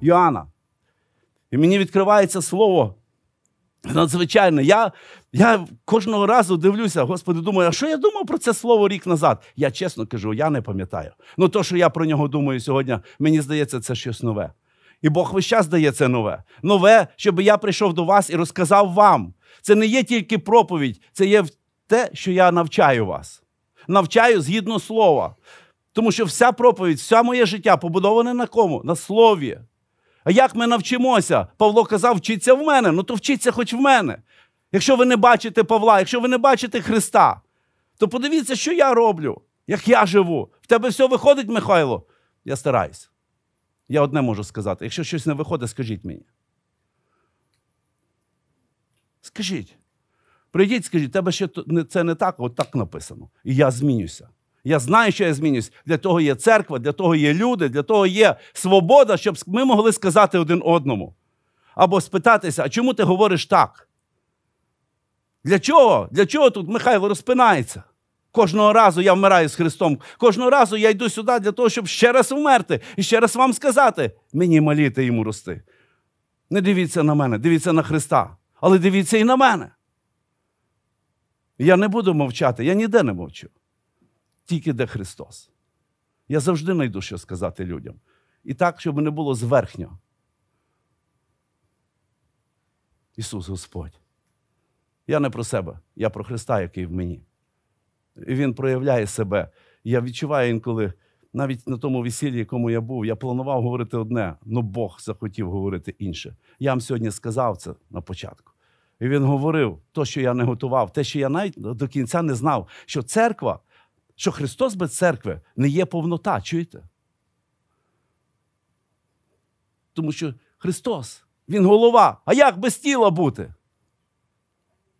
Йоанна. І мені відкривається слово надзвичайне. Я я кожного разу дивлюся, Господи, думаю, а що я думав про це слово рік назад? Я чесно кажу, я не пам'ятаю. Ну, то, що я про нього думаю сьогодні, мені здається, це щось нове. І Бог весь час дає це нове. Нове, щоб я прийшов до вас і розказав вам. Це не є тільки проповідь, це є те, що я навчаю вас. Навчаю згідно слова. Тому що вся проповідь, все моє життя побудоване на кому? На слові. А як ми навчимося? Павло казав, вчиться в мене, ну то вчиться хоч в мене. Якщо ви не бачите Павла, якщо ви не бачите Христа, то подивіться, що я роблю, як я живу. В тебе все виходить, Михайло? Я стараюсь. Я одне можу сказати. Якщо щось не виходить, скажіть мені. Скажіть. Прийдіть, скажіть, тебе ще це не так, от так написано. І я змінюся. Я знаю, що я змінюсь. Для того є церква, для того є люди, для того є свобода, щоб ми могли сказати один одному. Або спитатися, а чому ти говориш так? Для чого? Для чого тут Михайло розпинається? Кожного разу я вмираю з Христом. Кожного разу я йду сюди для того, щоб ще раз вмерти і ще раз вам сказати, мені маліти йому рости. Не дивіться на мене, дивіться на Христа, але дивіться і на мене. Я не буду мовчати, я ніде не мовчу тільки де Христос. Я завжди знайду що сказати людям. І так, щоб не було зверхньо. Ісус Господь. Я не про себе, я про Христа, який в мені. І Він проявляє себе. Я відчуваю інколи, навіть на тому весіллі, якому я був, я планував говорити одне, але ну, Бог захотів говорити інше. Я вам сьогодні сказав це на початку. І він говорив, то, що я не готував, те, що я навіть до кінця не знав, що церква що Христос без церкви не є повнота, чуєте? Тому що Христос, Він голова. А як без тіла бути?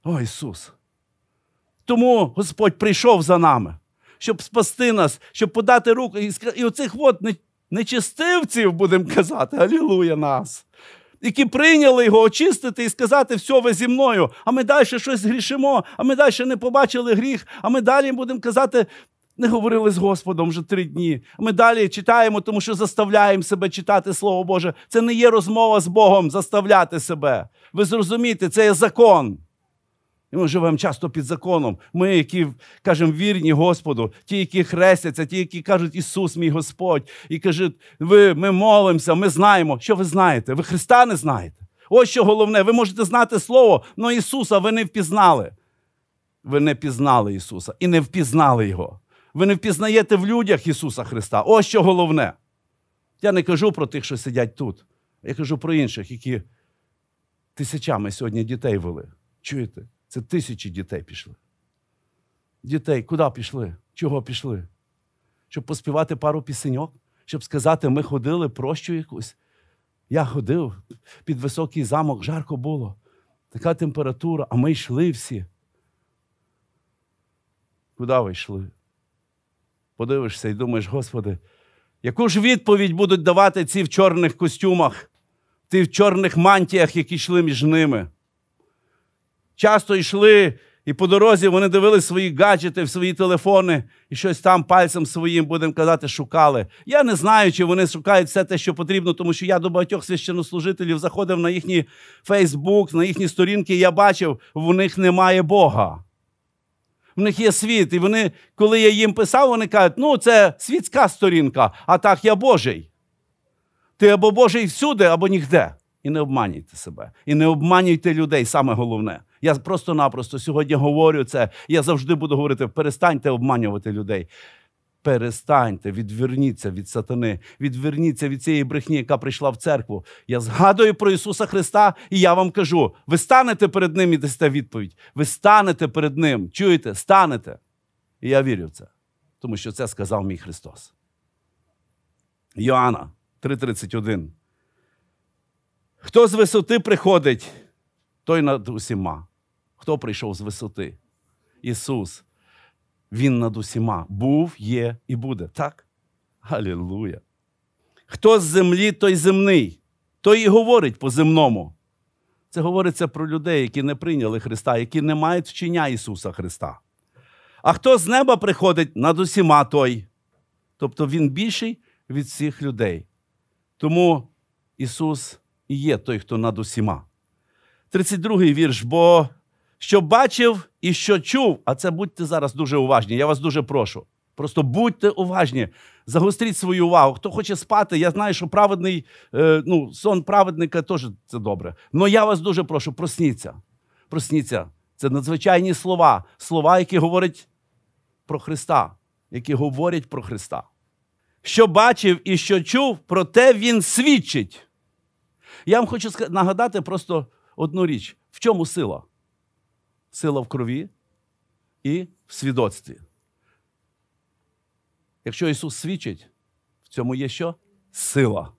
О Ісус! Тому Господь прийшов за нами, щоб спасти нас, щоб подати руку. І оцих от нечистивців, будемо казати, алілуя нас, які прийняли його очистити і сказати, все, ви зі мною, а ми далі щось грішимо, а ми далі не побачили гріх, а ми далі будемо казати, не говорили з Господом вже три дні. Ми далі читаємо, тому що заставляємо себе читати Слово Боже. Це не є розмова з Богом заставляти себе. Ви зрозумієте, це є закон. І Ми живемо часто під законом. Ми, які кажемо, вірні Господу, ті, які хрестяться, ті, які кажуть, Ісус, мій Господь, і кажуть, ви, ми молимося, ми знаємо. Що ви знаєте? Ви Христа не знаєте. Ось що головне, ви можете знати Слово, але Ісуса ви не впізнали. Ви не пізнали Ісуса і не впізнали Його. Ви не впізнаєте в людях Ісуса Христа. Ось що головне. Я не кажу про тих, що сидять тут. Я кажу про інших, які тисячами сьогодні дітей вели. Чуєте? Це тисячі дітей пішли. Дітей, куди пішли? Чого пішли? Щоб поспівати пару пісеньок, щоб сказати, ми ходили прощу якусь. Я ходив під високий замок, жарко було. Така температура, а ми йшли всі. Куди ви йшли? подивишся і думаєш, Господи, яку ж відповідь будуть давати ці в чорних костюмах, ті в чорних мантіях, які йшли між ними? Часто йшли, і по дорозі вони дивили свої гаджети, свої телефони і щось там пальцем своїм, будемо казати, шукали. Я не знаю, чи вони шукають все те, що потрібно, тому що я до багатьох священнослужителів заходив на їхній Фейсбук, на їхні сторінки, і я бачив, в них немає Бога. В них є світ, і вони, коли я їм писав, вони кажуть, ну це світська сторінка, а так я Божий. Ти або Божий всюди, або нігде. І не обманюйте себе. І не обманюйте людей, саме головне. Я просто-напросто сьогодні говорю це. Я завжди буду говорити: перестаньте обманювати людей. Перестаньте, відверніться від сатани, відверніться від цієї брехні, яка прийшла в церкву. Я згадую про Ісуса Христа, і я вам кажу: ви станете перед Ним і дасте відповідь. Ви станете перед Ним. Чуєте? Станете. І я вірю в це, тому що це сказав мій Христос. Йоанна 3:31. Хто з висоти приходить, той над усіма. Хто прийшов з висоти? Ісус. Він над усіма був, є і буде. Так? Галілуя! Хто з землі, той земний, той і говорить по земному. Це говориться про людей, які не прийняли Христа, які не мають вчення Ісуса Христа. А хто з неба приходить над усіма той. Тобто Він більший від всіх людей. Тому Ісус і є той, хто над усіма. 32-й вірш, бо що бачив і що чув, а це будьте зараз дуже уважні. Я вас дуже прошу. Просто будьте уважні, загостріть свою увагу. Хто хоче спати, я знаю, що праведний, е, ну, сон праведника теж це добре. Але я вас дуже прошу, просніться. Просніться. Це надзвичайні слова, слова, які говорять про Христа, які говорять про Христа. Що бачив і що чув, про те він свідчить. Я вам хочу нагадати просто одну річ: в чому сила? сила в крові і в свідоцтві. Якщо Ісус свідчить, в цьому є що? Сила.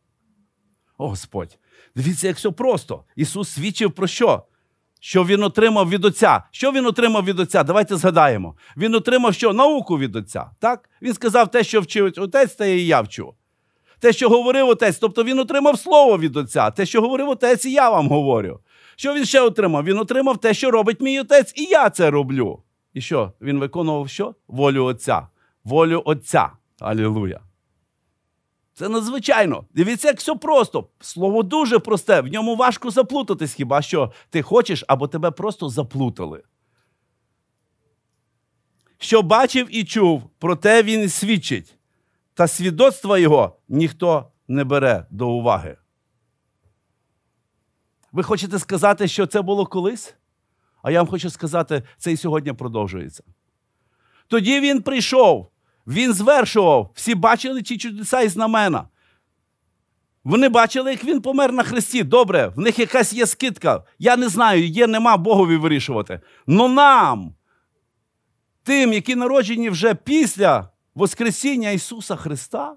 О Господь. Дивіться, як все просто. Ісус свідчив про що? Що Він отримав від Отця. Що Він отримав від Отця? Давайте згадаємо. Він отримав що? Науку від Отця. Так? Він сказав те, що вчив Отець, те і я вчу. Те, що говорив Отець, тобто він отримав слово від Отця. Те, що говорив Отець, і я вам говорю. Що він ще отримав? Він отримав те, що робить мій отець, і я це роблю. І що? Він виконував що? Волю Отця. Волю Отця. Алілуя. Це надзвичайно. Дивіться, як все просто. Слово дуже просте. В ньому важко заплутатись, хіба що ти хочеш або тебе просто заплутали. Що бачив і чув, проте він свідчить, та свідоцтва його ніхто не бере до уваги. Ви хочете сказати, що це було колись? А я вам хочу сказати, це і сьогодні продовжується. Тоді він прийшов, він звершував, всі бачили ті чудеса і знамена. Вони бачили, як він помер на хресті. Добре, в них якась є скидка. Я не знаю, є, нема Богові вирішувати. Но нам, тим, які народжені вже після Воскресіння Ісуса Христа,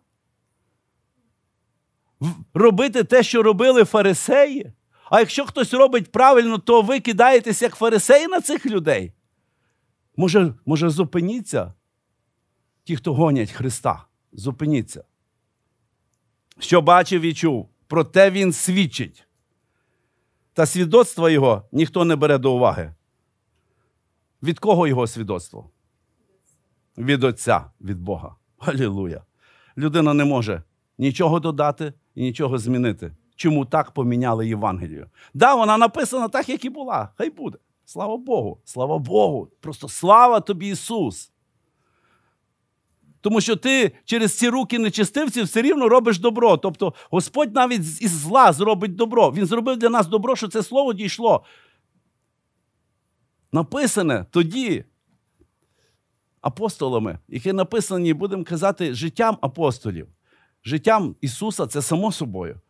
робити те, що робили фарисеї. А якщо хтось робить правильно, то ви кидаєтесь як фарисеї на цих людей. Може, може, зупиніться? Ті, хто гонять Христа, зупиніться. Що бачив і чув, проте він свідчить. Та свідоцтво його ніхто не бере до уваги. Від кого його свідоцтво? Від Отця, від Бога. Алілуя! Людина не може нічого додати і нічого змінити чому так поміняли Євангелію. Да, вона написана так, як і була. Хай буде. Слава Богу, слава Богу. Просто слава тобі, Ісус. Тому що ти через ці руки нечистивців все рівно робиш добро. Тобто Господь навіть із зла зробить добро. Він зробив для нас добро, що це слово дійшло. Написане тоді апостолами, які написані, будемо казати, життям апостолів, життям Ісуса це само собою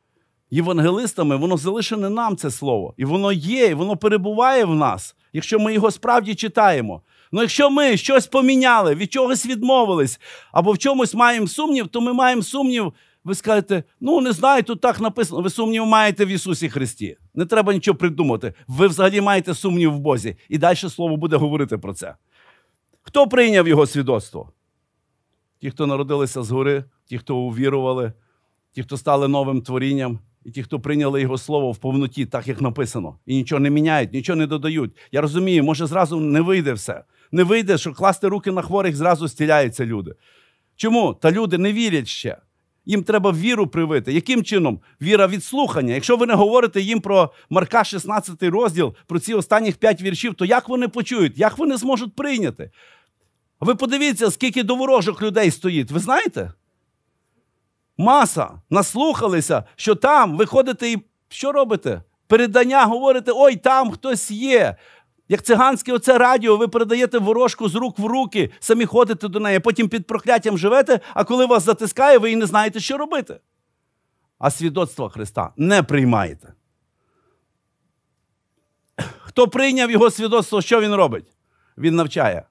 євангелистами, воно залишене нам це слово. І воно є, і воно перебуває в нас, якщо ми його справді читаємо. Ну, якщо ми щось поміняли, від чогось відмовились, або в чомусь маємо сумнів, то ми маємо сумнів. Ви скажете, ну не знаю, тут так написано. Ви сумнів маєте в Ісусі Христі. Не треба нічого придумати. Ви взагалі маєте сумнів в Бозі. І далі слово буде говорити про це. Хто прийняв його свідоцтво? Ті, хто народилися згори, ті, хто увірували, ті, хто стали новим творінням і ті, хто прийняли його слово в повноті, так як написано, і нічого не міняють, нічого не додають. Я розумію, може, зразу не вийде все. Не вийде, що класти руки на хворих зразу стіляються люди. Чому? Та люди не вірять ще. Їм треба віру привити. Яким чином? Віра від слухання. Якщо ви не говорите їм про Марка 16 розділ, про ці останні п'ять віршів, то як вони почують, як вони зможуть прийняти? Ви подивіться, скільки до ворожих людей стоїть. Ви знаєте? Маса наслухалися, що там виходите і що робите? Передання говорите, ой, там хтось є. Як циганське оце радіо, ви передаєте ворожку з рук в руки, самі ходите до неї, потім під прокляттям живете, а коли вас затискає, ви і не знаєте, що робити. А свідоцтва Христа не приймаєте. Хто прийняв його свідоцтво, що він робить? Він навчає.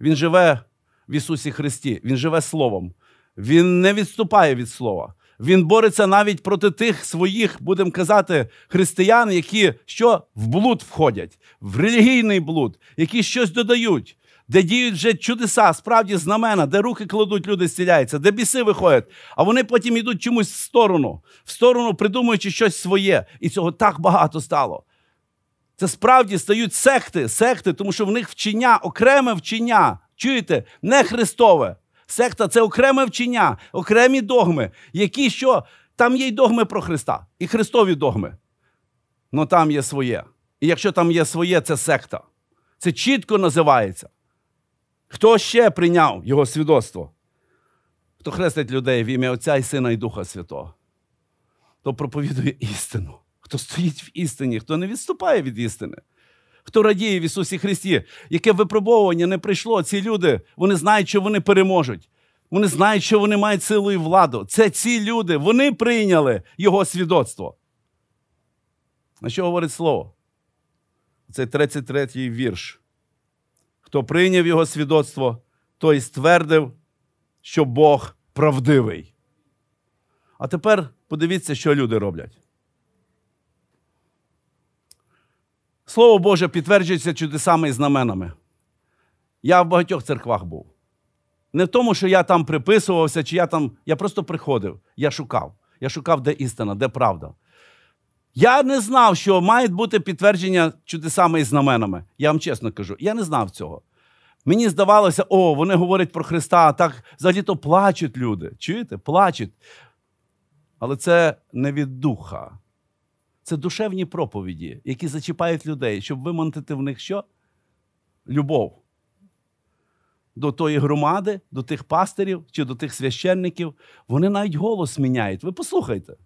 Він живе в Ісусі Христі, Він живе Словом. Він не відступає від слова. Він бореться навіть проти тих своїх, будемо казати, християн, які що в блуд входять, в релігійний блуд, які щось додають, де діють вже чудеса, справді знамена, де руки кладуть, люди зціляються, де біси виходять. А вони потім йдуть чомусь в сторону, в сторону придумуючи щось своє. І цього так багато стало. Це справді стають секти, секти, тому що в них вчення, окреме вчення, чуєте, не Христове. Секта це окреме вчення, окремі догми, які що? Там є й догми про Христа, і Христові догми. Ну там є своє. І якщо там є своє, це секта. Це чітко називається. Хто ще прийняв його свідоцтво? Хто хрестить людей в ім'я Отця і Сина і Духа Святого, то проповідує істину, хто стоїть в істині, хто не відступає від істини хто радіє в Ісусі Христі, яке випробовування не прийшло, ці люди вони знають, що вони переможуть. Вони знають, що вони мають силу і владу. Це ці люди, вони прийняли його свідоцтво. На що говорить слово? Це 33-й вірш. Хто прийняв його свідоцтво, той ствердив, що Бог правдивий. А тепер подивіться, що люди роблять. Слово Боже підтверджується чудесами і знаменами. Я в багатьох церквах був. Не в тому, що я там приписувався, чи я там. Я просто приходив, я шукав. Я шукав, де істина, де правда. Я не знав, що мають бути підтвердження чудесами і знаменами. Я вам чесно кажу, я не знав цього. Мені здавалося, о, вони говорять про Христа, так взагалі то плачуть люди. Чуєте? Плачуть. Але це не від духа. Це душевні проповіді, які зачіпають людей, щоб вимонтити в них що? Любов. До тої громади, до тих пастирів чи до тих священників. Вони навіть голос міняють. Ви послухайте.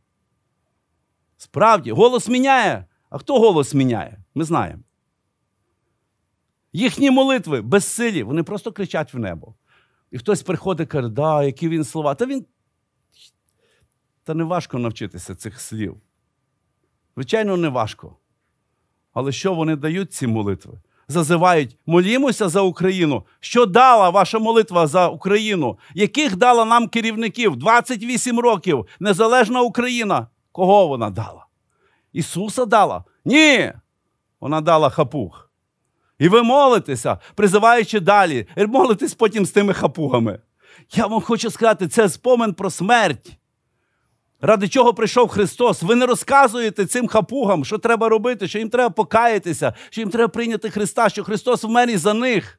Справді, голос міняє. А хто голос міняє? Ми знаємо. Їхні молитви безсилі, вони просто кричать в небо. І хтось приходить і каже, да, які він слова. Та він. Та не важко навчитися цих слів. Звичайно, не важко. Але що вони дають ці молитви? Зазивають, молімося за Україну. Що дала ваша молитва за Україну? Яких дала нам керівників 28 років? Незалежна Україна? Кого вона дала? Ісуса дала? Ні. Вона дала хапух. І ви молитеся, призиваючи далі, молитесь потім з тими хапугами. Я вам хочу сказати, це спомин про смерть. Ради чого прийшов Христос? Ви не розказуєте цим хапугам, що треба робити, що їм треба покаятися, що їм треба прийняти Христа, що Христос в мені за них.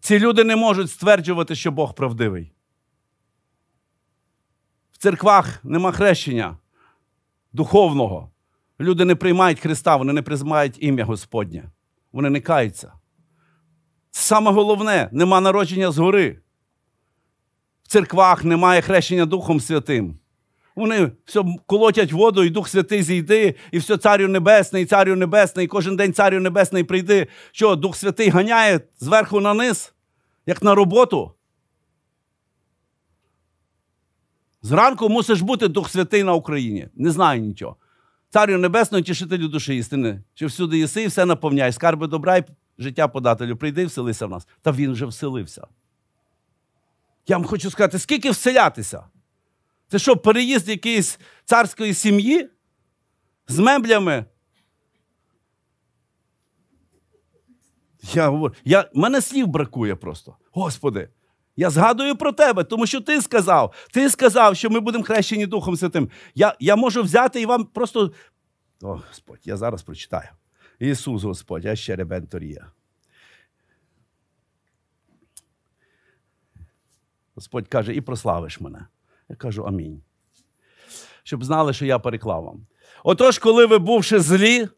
Ці люди не можуть стверджувати, що Бог правдивий. В церквах нема хрещення духовного. Люди не приймають Христа, вони не приймають ім'я Господнє. Вони не каються. Саме головне, нема народження згори. В церквах немає хрещення Духом Святим. Вони все колотять воду, і Дух Святий зійди, і все Царю Небесний, Царю Небесний, і кожен день Царю Небесний прийди. Що, Дух Святий ганяє зверху на низ, як на роботу. Зранку мусиш бути Дух Святий на Україні. Не знаю нічого. Царю Небесного, тішителю душі істини, що всюди єси, і все наповняй, скарби добра і життя подателю, прийди і вселися в нас. Та він вже вселився. Я вам хочу сказати, скільки вселятися? Це що, переїзд якоїсь царської сім'ї з меблями? Я говорю, я, мене слів бракує просто. Господи, я згадую про тебе, тому що ти сказав. Ти сказав, що ми будемо хрещені Духом Святим. Я я можу взяти і вам просто. О, Господь, я зараз прочитаю. Ісус Господь, а ще ребенторія. Господь каже, і прославиш мене. Я кажу амінь. Щоб знали, що я переклав вам. Отож, коли ви бувши злі,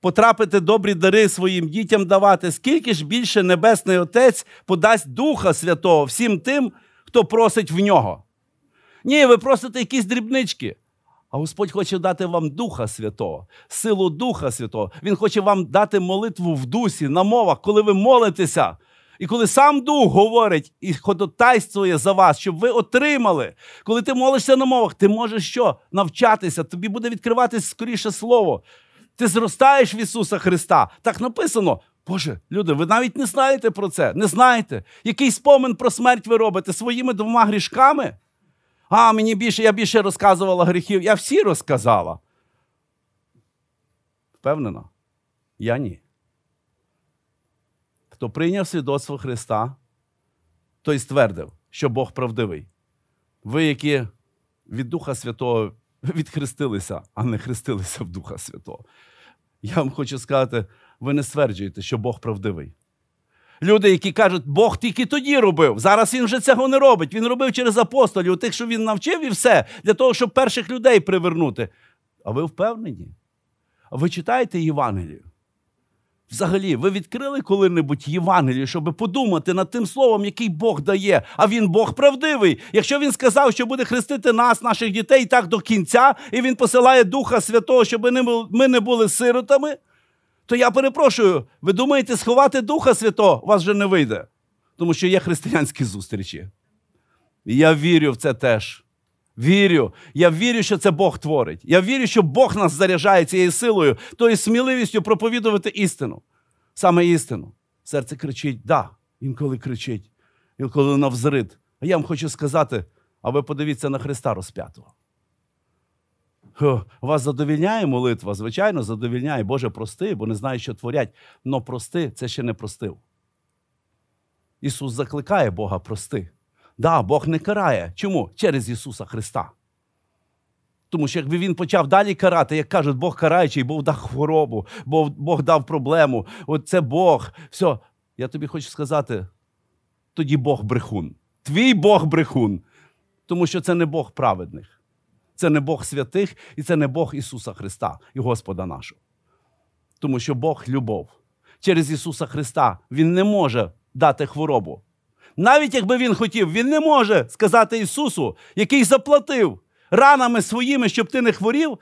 потрапите добрі дари своїм дітям давати, скільки ж більше Небесний Отець подасть Духа Святого всім тим, хто просить в нього. Ні, ви просите якісь дрібнички. А Господь хоче дати вам Духа Святого, силу Духа Святого. Він хоче вам дати молитву в дусі, на мовах, коли ви молитеся. І коли сам Дух говорить і ходотайствує за вас, щоб ви отримали. Коли ти молишся на мовах, ти можеш що? Навчатися, тобі буде відкриватись скоріше слово. Ти зростаєш в Ісуса Христа. Так написано. Боже, люди, ви навіть не знаєте про це, не знаєте. Який спомин про смерть ви робите своїми двома грішками? А, мені більше, я більше розказувала гріхів. Я всі розказала. Впевнено? Я ні. Хто прийняв свідоцтво Христа, той ствердив, що Бог правдивий. Ви, які від Духа Святого відхрестилися, а не хрестилися в Духа Святого. Я вам хочу сказати: ви не стверджуєте, що Бог правдивий. Люди, які кажуть, Бог тільки тоді робив. Зараз він вже цього не робить. Він робив через апостолів, тих, що він навчив, і все, для того, щоб перших людей привернути. А ви впевнені? А ви читаєте Євангелію? Взагалі, ви відкрили коли-небудь Євангелію, щоб подумати над тим словом, який Бог дає. А він Бог правдивий. Якщо він сказав, що буде хрестити нас, наших дітей так до кінця, і він посилає Духа Святого, щоб ми не були сиротами то я перепрошую, ви думаєте, сховати Духа Святого у вас вже не вийде, тому що є християнські зустрічі. І я вірю в це теж. Вірю, я вірю, що це Бог творить. Я вірю, що Бог нас заряджає цією силою, тою сміливістю проповідувати істину. Саме істину. Серце кричить, да, інколи кричить, інколи навзрит. А я вам хочу сказати, а ви подивіться на Христа розп'ятого. Вас задовільняє молитва? Звичайно, задовільняє. Боже, прости, бо не знаю, що творять. Но прости це ще не простив. Ісус закликає Бога прости. Да, Бог не карає. Чому? Через Ісуса Христа. Тому що якби він почав далі карати, як кажуть, Бог караючий, Бог дав хворобу, Бог, Бог дав проблему. От це Бог. Все, я тобі хочу сказати: тоді Бог брехун. Твій Бог брехун. Тому що це не Бог праведних. Це не Бог святих і це не Бог Ісуса Христа і Господа нашого. Тому що Бог любов. Через Ісуса Христа Він не може дати хворобу. Навіть якби Він хотів, Він не може сказати Ісусу, який заплатив ранами своїми, щоб ти не хворів,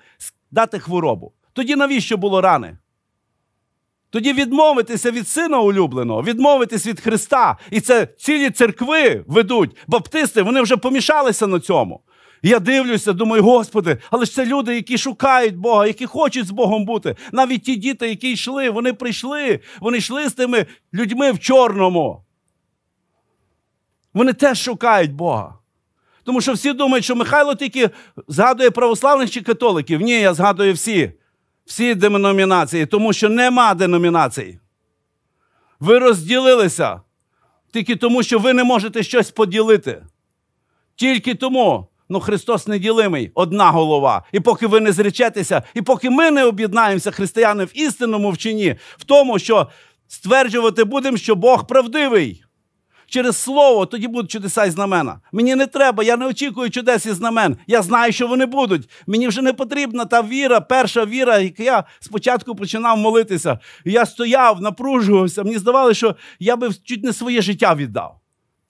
дати хворобу. Тоді навіщо було рани? Тоді відмовитися від сина улюбленого, відмовитись від Христа. І це цілі церкви ведуть, баптисти, вони вже помішалися на цьому я дивлюся, думаю, Господи, але ж це люди, які шукають Бога, які хочуть з Богом бути. Навіть ті діти, які йшли, вони прийшли, вони йшли з тими людьми в чорному. Вони теж шукають Бога. Тому що всі думають, що Михайло тільки згадує православних чи католиків. Ні, я згадую всі, всі деномінації, тому що нема деномінацій. Ви розділилися тільки тому, що ви не можете щось поділити. Тільки тому. Ну, Христос неділимий, одна голова. І поки ви не зречетеся, і поки ми не об'єднаємося, християни, в істинному вчині, в тому, що стверджувати будемо, що Бог правдивий. Через слово тоді будуть чудеса і знамена. Мені не треба, я не очікую чудес і знамен. Я знаю, що вони будуть. Мені вже не потрібна та віра, перша віра, яку я спочатку починав молитися. Я стояв, напружувався. Мені здавалося, що я би чуть не своє життя віддав.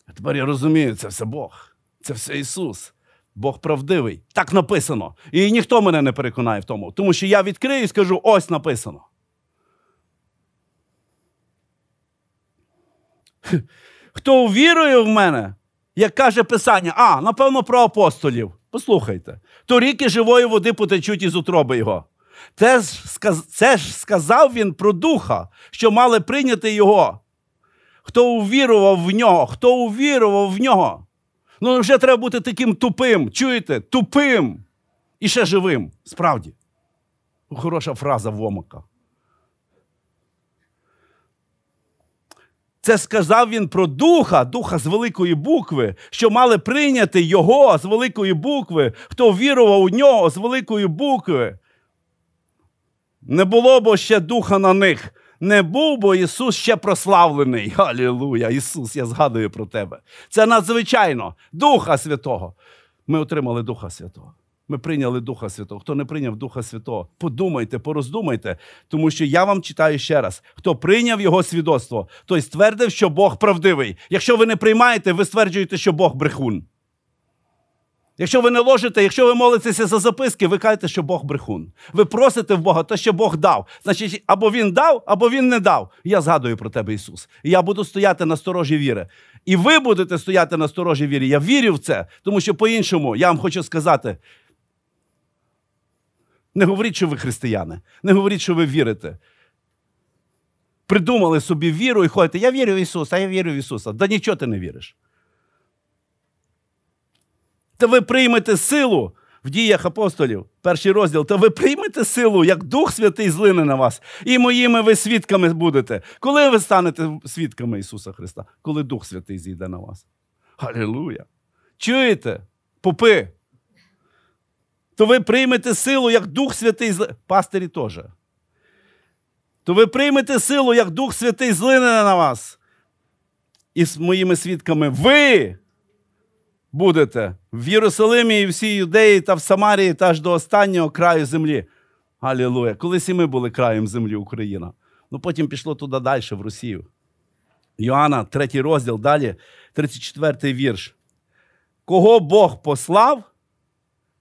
А тепер я розумію, це все Бог, це все Ісус. Бог правдивий. Так написано. І ніхто мене не переконає в тому. Тому що я відкрию і скажу: ось написано. Хто увірує в мене, як каже Писання, а, напевно, про апостолів. Послухайте, то ріки живої води потечуть із утроби його. Це ж, це ж сказав він про духа, що мали прийняти його. Хто увірував в нього, хто увірував в нього. Ну вже треба бути таким тупим, чуєте? Тупим і ще живим, справді. Хороша фраза Вомака. Це сказав він про духа, духа з великої букви, що мали прийняти його з великої букви, хто вірував у нього з великої букви. Не було бо ще духа на них не був, бо Ісус ще прославлений. Алілуя! Ісус, я згадую про тебе. Це надзвичайно Духа Святого. Ми отримали Духа Святого. Ми прийняли Духа Святого. Хто не прийняв Духа Святого, подумайте, пороздумайте, тому що я вам читаю ще раз: хто прийняв його свідоцтво, той ствердив, що Бог правдивий. Якщо ви не приймаєте, ви стверджуєте, що Бог брехун. Якщо ви не ложите, якщо ви молитеся за записки, ви кажете, що Бог брехун. Ви просите в Бога те, що Бог дав. Значить, або Він дав, або Він не дав. Я згадую про тебе, Ісус. І я буду стояти на сторожі віри. І ви будете стояти на сторожі вірі. Я вірю в це, тому що по-іншому я вам хочу сказати. Не говоріть, що ви християни, не говоріть, що ви вірите. Придумали собі віру і ходите, я вірю в Ісуса, я вірю в Ісуса. Да нічого ти не віриш. Та ви приймете силу в діях апостолів, перший розділ, то ви приймете силу, як Дух Святий злине на вас, і моїми ви свідками будете. Коли ви станете свідками Ісуса Христа, коли Дух Святий зійде на вас. Галілуя! Чуєте, попи? То ви приймете силу, як Дух Святий злине. Пастирі теж. То ви приймете силу, як Дух Святий злине на вас. І з моїми свідками ви будете в Єрусалимі і всій юдеї та в Самарії та аж до останнього краю землі. Алілуя! Колись і ми були краєм землі Україна. Ну потім пішло туди далі, в Росію. Йоанна, 3 розділ, далі, 34 вірш. Кого Бог послав,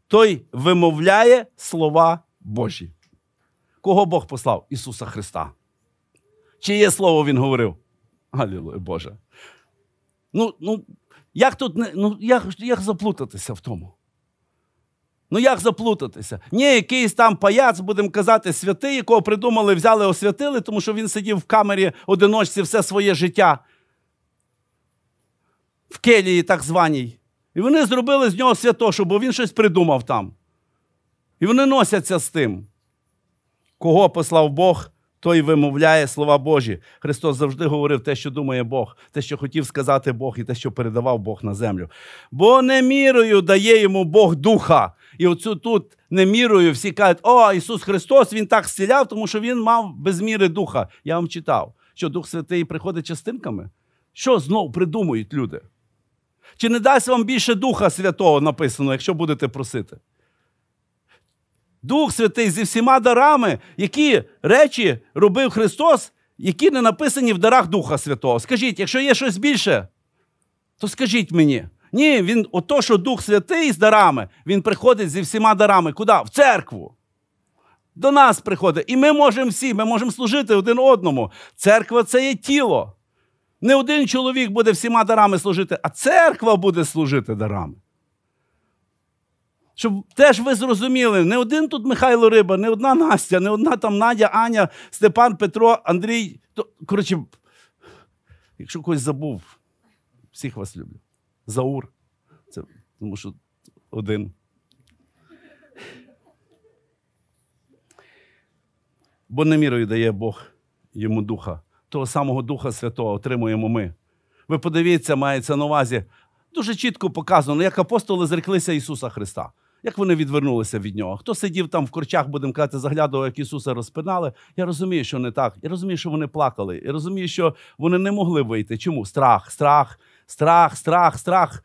той вимовляє слова Божі. Кого Бог послав? Ісуса Христа. Чиє слово Він говорив? Алілуя Боже. Ну, ну, Як тут ну, як, як заплутатися в тому? Ну, як заплутатися? Ні, якийсь там паяц, будемо казати, святий, якого придумали, взяли, освятили, тому що він сидів в камері одиночці все своє життя. В келії так званій. І вони зробили з нього святошу, бо він щось придумав там. І вони носяться з тим, кого послав Бог той вимовляє слова Божі. Христос завжди говорив те, що думає Бог, те, що хотів сказати Бог, і те, що передавав Бог на землю. Бо немірою дає йому Бог духа. І оцю тут немірою всі кажуть, о, Ісус Христос, Він так зціляв, тому що Він мав без міри духа. Я вам читав, що Дух Святий приходить частинками. Що знову придумують люди? Чи не дасть вам більше Духа Святого написано, якщо будете просити? Дух Святий зі всіма дарами, які речі робив Христос, які не написані в дарах Духа Святого. Скажіть, якщо є щось більше, то скажіть мені. Ні, він, ото, що Дух Святий з дарами, він приходить зі всіма дарами. Куди? В церкву. До нас приходить. І ми можемо всі, ми можемо служити один одному. Церква це є тіло. Не один чоловік буде всіма дарами служити, а церква буде служити дарами. Щоб теж ви зрозуміли, не один тут Михайло Риба, не одна Настя, не одна там Надя, Аня, Степан, Петро, Андрій. То, Коротше, якщо когось забув, всіх вас люблю. Заур. Це тому що один. Бо немірою дає Бог йому Духа, того самого Духа Святого отримуємо ми. Ви подивіться, мається на увазі. Дуже чітко показано, як апостоли зреклися Ісуса Христа як вони відвернулися від нього. Хто сидів там в корчах, будемо казати, заглядував, як Ісуса розпинали. Я розумію, що не так. Я розумію, що вони плакали. Я розумію, що вони не могли вийти. Чому? Страх, страх, страх, страх, страх.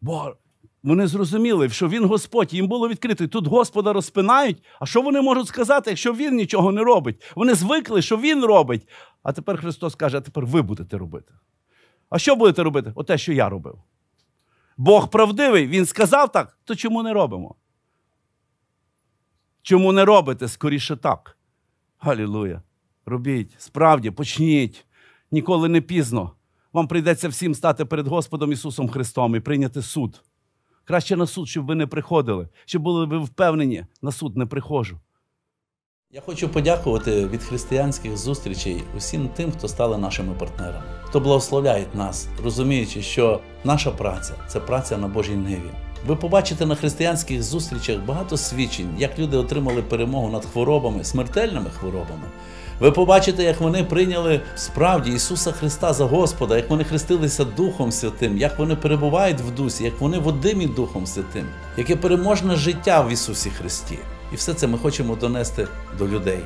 Бо вони зрозуміли, що він Господь, їм було відкрито. Тут Господа розпинають. А що вони можуть сказати, якщо він нічого не робить? Вони звикли, що він робить. А тепер Христос каже: а тепер ви будете робити. А що будете робити? Оте, що я робив. Бог правдивий, Він сказав так, то чому не робимо? Чому не робите скоріше так? Галілуя. Робіть, справді, почніть. Ніколи не пізно. Вам прийдеться всім стати перед Господом Ісусом Христом і прийняти суд. Краще на суд, щоб ви не приходили, щоб були ви впевнені, на суд не приходжу. Я хочу подякувати від християнських зустрічей усім тим, хто стали нашими партнерами, хто благословляє нас, розуміючи, що наша праця це праця на Божій ниві. Ви побачите на християнських зустрічах багато свідчень, як люди отримали перемогу над хворобами, смертельними хворобами. Ви побачите, як вони прийняли справді Ісуса Христа за Господа, як вони хрестилися Духом Святим, як вони перебувають в дусі, як вони водимі Духом Святим, яке переможне життя в Ісусі Христі. І все це ми хочемо донести до людей,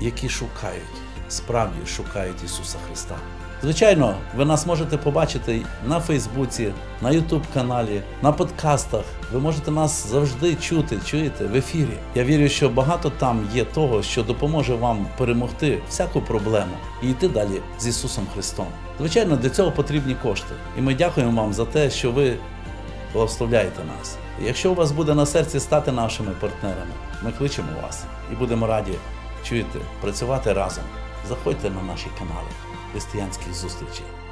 які шукають, справді шукають Ісуса Христа. Звичайно, ви нас можете побачити на Фейсбуці, на Ютуб-каналі, на подкастах. Ви можете нас завжди чути, чуєте в ефірі. Я вірю, що багато там є того, що допоможе вам перемогти всяку проблему і йти далі з Ісусом Христом. Звичайно, для цього потрібні кошти. І ми дякуємо вам за те, що ви благословляєте нас. якщо у вас буде на серці стати нашими партнерами. Ми кличемо вас і будемо раді чуєте, працювати разом. Заходьте на наші канали християнських зустрічей.